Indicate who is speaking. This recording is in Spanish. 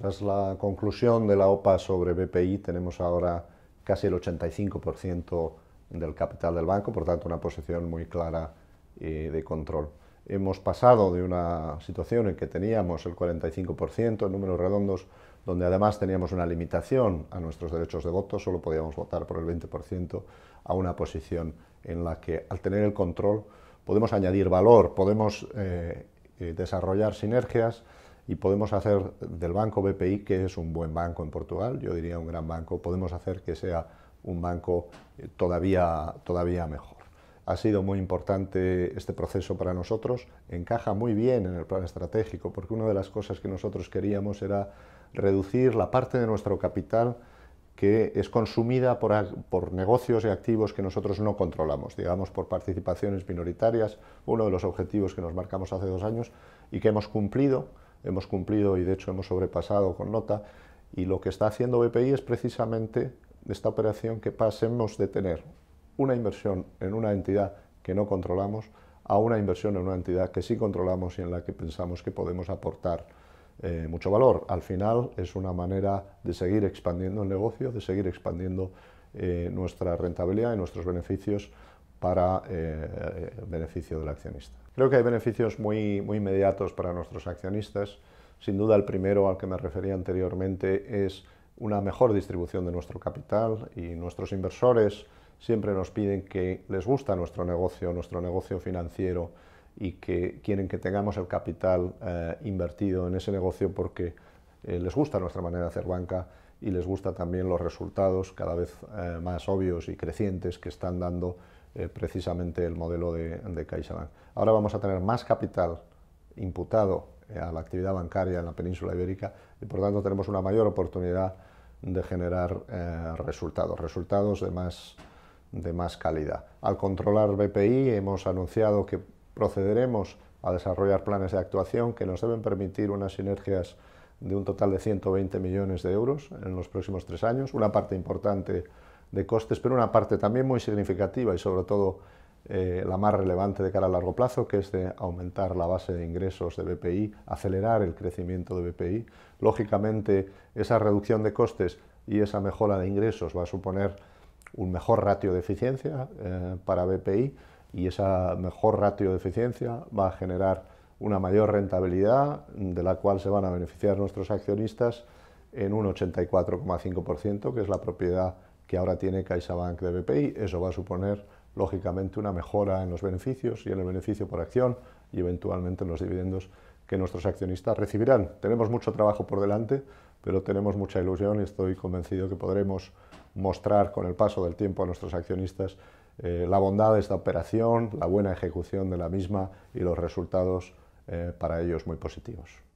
Speaker 1: Tras la conclusión de la OPA sobre BPI tenemos ahora casi el 85% del capital del banco, por tanto una posición muy clara eh, de control. Hemos pasado de una situación en que teníamos el 45% en números redondos, donde además teníamos una limitación a nuestros derechos de voto, solo podíamos votar por el 20%, a una posición en la que al tener el control podemos añadir valor, podemos eh, eh, desarrollar sinergias, y podemos hacer del banco BPI, que es un buen banco en Portugal, yo diría un gran banco, podemos hacer que sea un banco eh, todavía, todavía mejor. Ha sido muy importante este proceso para nosotros, encaja muy bien en el plan estratégico, porque una de las cosas que nosotros queríamos era reducir la parte de nuestro capital que es consumida por, por, negocios y activos que nosotros no controlamos, digamos por participaciones minoritarias, uno de los objetivos que nos marcamos hace dos años y que hemos cumplido hemos cumplido y de hecho hemos sobrepasado con nota. Y lo que está haciendo BPI es precisamente esta operación que pasemos de tener una inversión en una entidad que no controlamos a una inversión en una entidad que sí controlamos y en la que pensamos que podemos aportar eh, mucho valor. Al final es una manera de seguir expandiendo el negocio, de seguir expandiendo eh, nuestra rentabilidad y nuestros beneficios para el eh, eh, beneficio del accionista. Creo que hay beneficios muy, muy inmediatos para nuestros accionistas. Sin duda, el primero al que me refería anteriormente es una mejor distribución de nuestro capital y nuestros inversores siempre nos piden que les gusta nuestro negocio, nuestro negocio financiero y que quieren que tengamos el capital eh, invertido en ese negocio porque les gusta nuestra manera de hacer banca y les gusta también los resultados cada vez más obvios y crecientes que están dando eh, precisamente el modelo de, de CaixaBank. Ahora vamos a tener más capital imputado eh, a la actividad bancaria en la península ibérica y por tanto tenemos una mayor oportunidad de generar eh, resultados, resultados de más, de más calidad. Al controlar BPI hemos anunciado que procederemos a desarrollar planes de actuación que nos deben permitir unas sinergias de un total de 120 millones de euros en los próximos tres años, una parte importante de costes, pero una parte también muy significativa y sobre todo eh, la más relevante de cara a largo plazo, que es de aumentar la base de ingresos de BPI, acelerar el crecimiento de BPI. Lógicamente, esa reducción de costes y esa mejora de ingresos va a suponer un mejor ratio de eficiencia eh, para BPI y esa mejor ratio de eficiencia va a generar una mayor rentabilidad de la cual se van a beneficiar nuestros accionistas en un 84,5%, que es la propiedad que ahora tiene CaixaBank de BPI. Eso va a suponer, lógicamente, una mejora en los beneficios y en el beneficio por acción y eventualmente en los dividendos que nuestros accionistas recibirán. Tenemos mucho trabajo por delante, pero tenemos mucha ilusión y estoy convencido que podremos mostrar con el paso del tiempo a nuestros accionistas eh, la bondad de esta operación, la buena ejecución de la misma y los resultados eh, para ellos muy positivos.